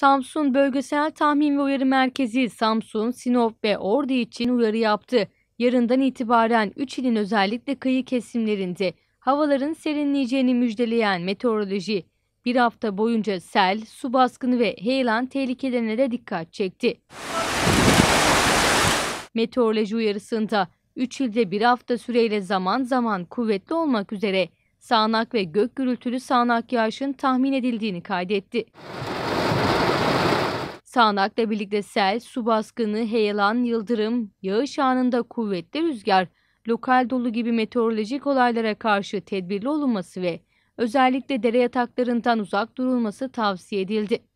Samsun Bölgesel Tahmin ve Uyarı Merkezi Samsun, Sinop ve Ordu için uyarı yaptı. Yarından itibaren 3 ilin özellikle kıyı kesimlerinde havaların serinleyeceğini müjdeleyen meteoroloji bir hafta boyunca sel, su baskını ve heyelan tehlikelerine de dikkat çekti. Meteoroloji uyarısında 3 ilde bir hafta süreyle zaman zaman kuvvetli olmak üzere sağanak ve gök gürültülü sağanak yağışın tahmin edildiğini kaydetti. Sağanakla birlikte sel, su baskını, heyelan, yıldırım, yağış anında kuvvetli rüzgar, lokal dolu gibi meteorolojik olaylara karşı tedbirli olunması ve özellikle dere yataklarından uzak durulması tavsiye edildi.